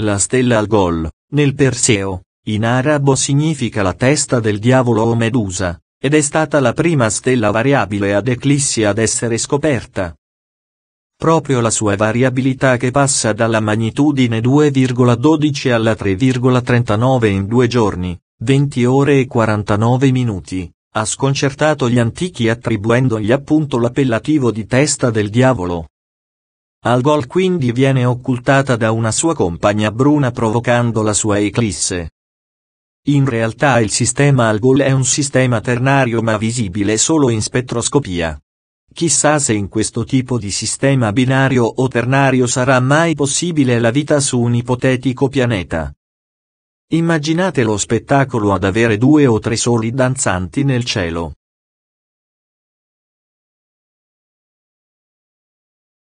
La stella al gol, nel Perseo, in arabo significa la testa del diavolo o medusa, ed è stata la prima stella variabile ad eclissi ad essere scoperta. Proprio la sua variabilità che passa dalla magnitudine 2,12 alla 3,39 in due giorni, 20 ore e 49 minuti, ha sconcertato gli antichi attribuendogli appunto l'appellativo di testa del diavolo. Al gol quindi viene occultata da una sua compagna bruna provocando la sua eclisse. In realtà il sistema al gol è un sistema ternario ma visibile solo in spettroscopia. Chissà se in questo tipo di sistema binario o ternario sarà mai possibile la vita su un ipotetico pianeta. Immaginate lo spettacolo ad avere due o tre soli danzanti nel cielo.